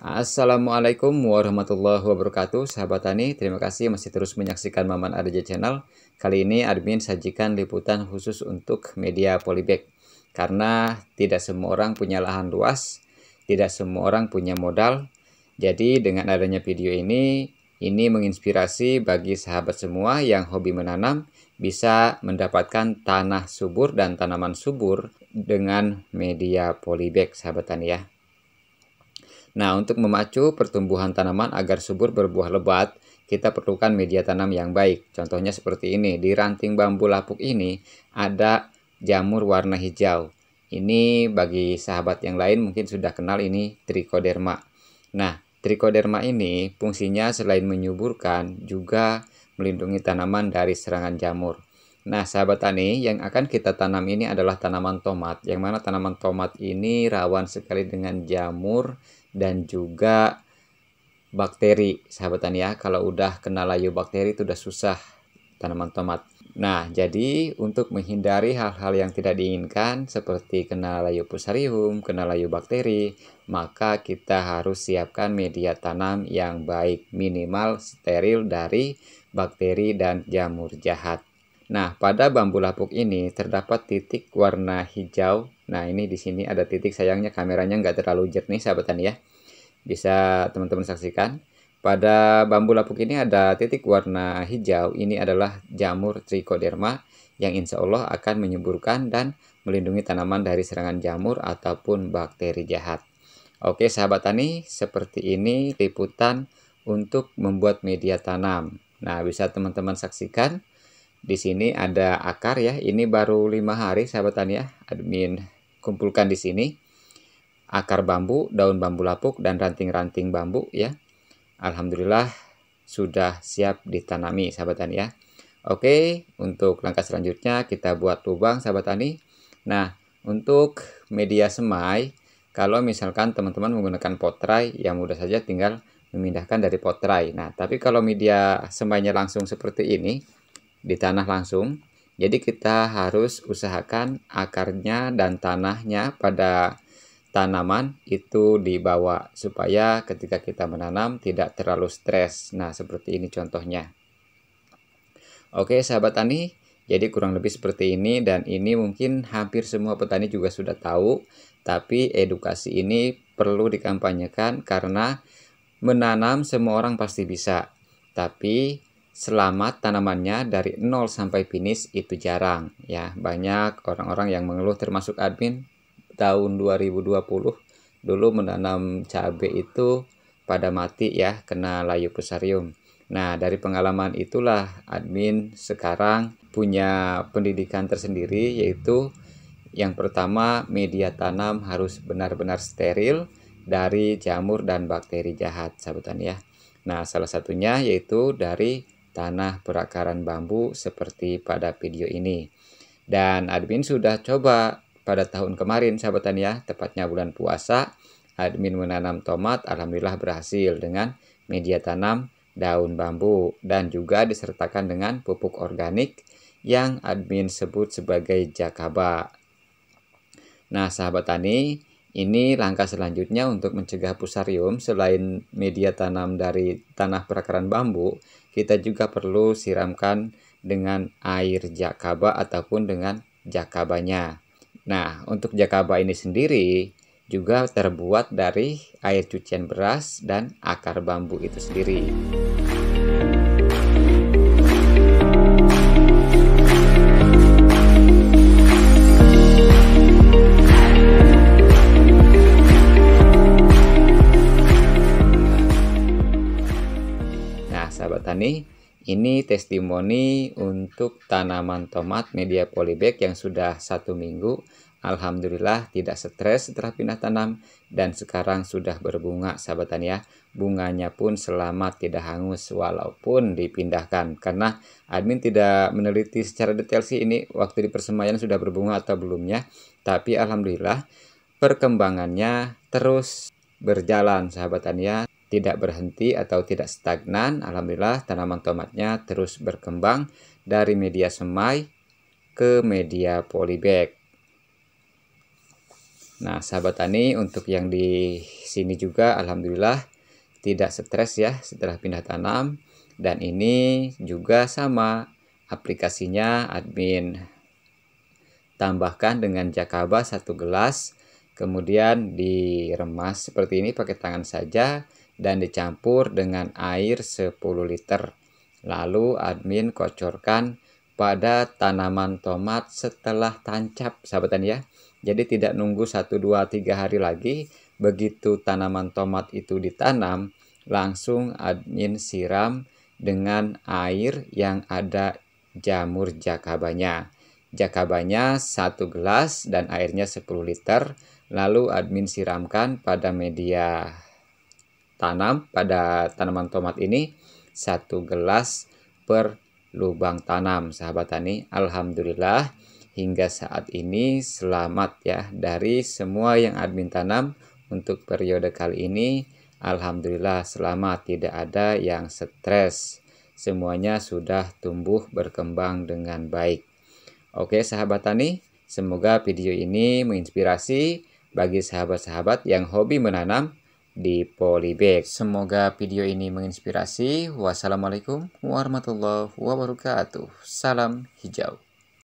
Assalamualaikum warahmatullahi wabarakatuh Sahabat Tani, terima kasih masih terus menyaksikan Maman Arja Channel Kali ini admin sajikan liputan khusus untuk media polybag Karena tidak semua orang punya lahan luas Tidak semua orang punya modal Jadi dengan adanya video ini Ini menginspirasi bagi sahabat semua yang hobi menanam Bisa mendapatkan tanah subur dan tanaman subur dengan media polybag sahabat Tani ya Nah, untuk memacu pertumbuhan tanaman agar subur berbuah lebat, kita perlukan media tanam yang baik. Contohnya seperti ini, di ranting bambu lapuk ini ada jamur warna hijau. Ini bagi sahabat yang lain mungkin sudah kenal ini trichoderma. Nah, trichoderma ini fungsinya selain menyuburkan juga melindungi tanaman dari serangan jamur. Nah, sahabat tani, yang akan kita tanam ini adalah tanaman tomat, yang mana tanaman tomat ini rawan sekali dengan jamur dan juga bakteri sahabat tani ya kalau udah kena layu bakteri itu udah susah tanaman tomat Nah, jadi untuk menghindari hal-hal yang tidak diinginkan seperti kena layu pusarium, kena layu bakteri, maka kita harus siapkan media tanam yang baik, minimal steril dari bakteri dan jamur jahat. Nah, pada bambu lapuk ini terdapat titik warna hijau. Nah, ini di sini ada titik sayangnya kameranya nggak terlalu jernih, sahabat tani ya. Bisa teman-teman saksikan. Pada bambu lapuk ini ada titik warna hijau. Ini adalah jamur trichoderma yang insya Allah akan menyuburkan dan melindungi tanaman dari serangan jamur ataupun bakteri jahat. Oke, sahabat tani, seperti ini liputan untuk membuat media tanam. Nah, bisa teman-teman saksikan di sini ada akar ya. Ini baru lima hari sahabat tani ya Admin kumpulkan di sini akar bambu, daun bambu lapuk dan ranting-ranting bambu ya. Alhamdulillah sudah siap ditanami sahabat tani ya. Oke, untuk langkah selanjutnya kita buat lubang sahabat tani. Nah, untuk media semai, kalau misalkan teman-teman menggunakan potrai, ya mudah saja tinggal memindahkan dari potrai. Nah, tapi kalau media semainya langsung seperti ini, di tanah langsung. Jadi kita harus usahakan akarnya dan tanahnya pada tanaman itu dibawa supaya ketika kita menanam tidak terlalu stres. Nah, seperti ini contohnya. Oke, sahabat tani, jadi kurang lebih seperti ini dan ini mungkin hampir semua petani juga sudah tahu, tapi edukasi ini perlu dikampanyekan karena menanam semua orang pasti bisa. Tapi selamat tanamannya dari nol sampai finish itu jarang ya. Banyak orang-orang yang mengeluh termasuk admin tahun 2020 dulu menanam cabai itu pada mati ya kena layu pusarium. Nah, dari pengalaman itulah admin sekarang punya pendidikan tersendiri yaitu yang pertama media tanam harus benar-benar steril dari jamur dan bakteri jahat sahabat ya. Nah, salah satunya yaitu dari tanah perakaran bambu seperti pada video ini. Dan admin sudah coba pada tahun kemarin sahabat tani ya, tepatnya bulan puasa, admin menanam tomat alhamdulillah berhasil dengan media tanam daun bambu dan juga disertakan dengan pupuk organik yang admin sebut sebagai jakaba. Nah, sahabat tani, ini langkah selanjutnya untuk mencegah pusarium selain media tanam dari tanah perakaran bambu, kita juga perlu siramkan dengan air jakaba ataupun dengan jakabanya. Nah, untuk jakaba ini sendiri juga terbuat dari air cucian beras dan akar bambu itu sendiri. Ini testimoni untuk tanaman tomat media polybag yang sudah satu minggu. Alhamdulillah tidak stres setelah pindah tanam dan sekarang sudah berbunga sahabat tani ya. Bunganya pun selamat tidak hangus walaupun dipindahkan karena admin tidak meneliti secara detail sih ini waktu di persemaian sudah berbunga atau belumnya. Tapi alhamdulillah perkembangannya terus berjalan sahabat tani ya tidak berhenti atau tidak stagnan, alhamdulillah tanaman tomatnya terus berkembang dari media semai ke media polybag. Nah, sahabat tani untuk yang di sini juga alhamdulillah tidak stres ya setelah pindah tanam dan ini juga sama aplikasinya admin tambahkan dengan jakaba satu gelas kemudian diremas seperti ini pakai tangan saja dan dicampur dengan air 10 liter. Lalu admin kocorkan pada tanaman tomat setelah tancap, sahabatan ya. Jadi tidak nunggu 1 2 3 hari lagi, begitu tanaman tomat itu ditanam, langsung admin siram dengan air yang ada jamur jakabanya. Jakabanya satu gelas dan airnya 10 liter, lalu admin siramkan pada media tanam pada tanaman tomat ini satu gelas per lubang tanam sahabat tani Alhamdulillah hingga saat ini selamat ya dari semua yang admin tanam untuk periode kali ini Alhamdulillah selamat tidak ada yang stres semuanya sudah tumbuh berkembang dengan baik Oke sahabat tani semoga video ini menginspirasi bagi sahabat-sahabat yang hobi menanam di Polybag. Semoga video ini menginspirasi. Wassalamualaikum warahmatullahi wabarakatuh. Salam hijau.